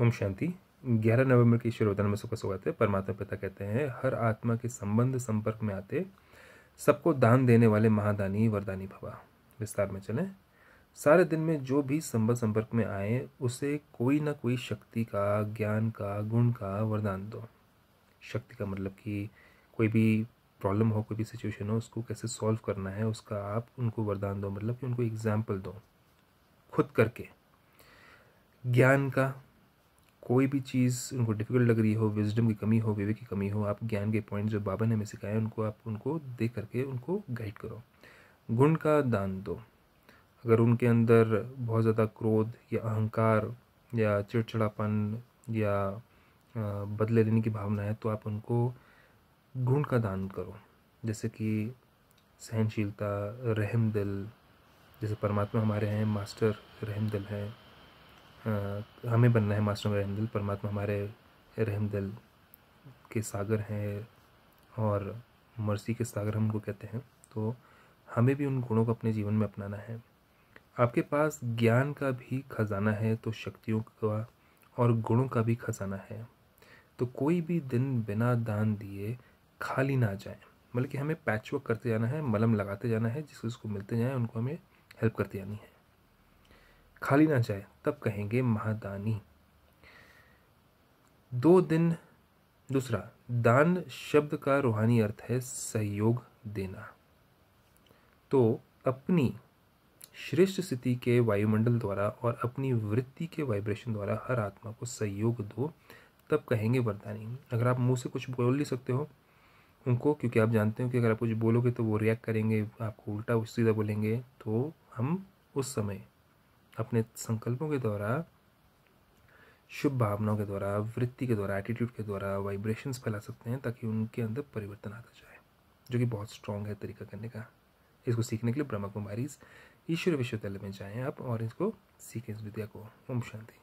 ओम शांति 11 नवंबर के ईश्वर वतन में सबका स्वागत है परमात्मा पिता कहते हैं हर आत्मा के संबंध संपर्क में आते सबको दान देने वाले महादानी वरदानी भवा विस्तार में चलें सारे दिन में जो भी संबंध संपर्क में आए उसे कोई ना कोई शक्ति का ज्ञान का गुण का वरदान दो शक्ति का मतलब कि कोई भी प्रॉब्लम हो कोई भी सिचुएशन हो उसको कैसे सॉल्व करना है उसका आप उनको वरदान दो मतलब कि उनको एग्जाम्पल दो खुद करके ज्ञान का कोई भी चीज़ उनको डिफ़िकल्ट लग रही हो विजडम की कमी हो विवेक की कमी हो आप ज्ञान के पॉइंट जो बाबा ने हमें सिखाए उनको आप उनको देख करके उनको गाइड करो गुण का दान दो अगर उनके अंदर बहुत ज़्यादा क्रोध या अहंकार या चिड़चिड़ापन या बदले लेने की भावना है तो आप उनको गुण का दान करो जैसे कि सहनशीलता रहम दिल जैसे परमात्मा हमारे हैं मास्टर रहम दिल हैं हमें बनना है मास्टर रहम दिल परमात्मा हमारे दिल के सागर हैं और मर्सी के सागर हम उनको कहते हैं तो हमें भी उन गुणों को अपने जीवन में अपनाना है आपके पास ज्ञान का भी खजाना है तो शक्तियों का और गुणों का भी खजाना है तो कोई भी दिन बिना दान दिए खाली ना जाए बल्कि मतलब हमें पैचवर्क करते जाना है मलम लगाते जाना है जिसको जिसको मिलते जाएँ उनको हमें हेल्प करते जानी है खाली ना जाए तब कहेंगे महादानी दो दिन दूसरा दान शब्द का रूहानी अर्थ है सहयोग देना तो अपनी श्रेष्ठ स्थिति के वायुमंडल द्वारा और अपनी वृत्ति के वाइब्रेशन द्वारा हर आत्मा को सहयोग दो तब कहेंगे वरदानी अगर आप मुंह से कुछ बोल नहीं सकते हो उनको क्योंकि आप जानते हो कि अगर आप कुछ बोलोगे तो वो रिएक्ट करेंगे आपको उल्टा सीधा बोलेंगे तो हम उस समय अपने संकल्पों के द्वारा शुभ भावनाओं के द्वारा वृत्ति के द्वारा एटीट्यूड के द्वारा वाइब्रेशंस फैला सकते हैं ताकि उनके अंदर परिवर्तन आता जाए जो कि बहुत स्ट्रॉन्ग है तरीका करने का इसको सीखने के लिए ब्रह्मा कुमारी ईश्वर विश्वविद्यालय में जाएँ आप और इसको सीखें इस विद्या को ओम शांति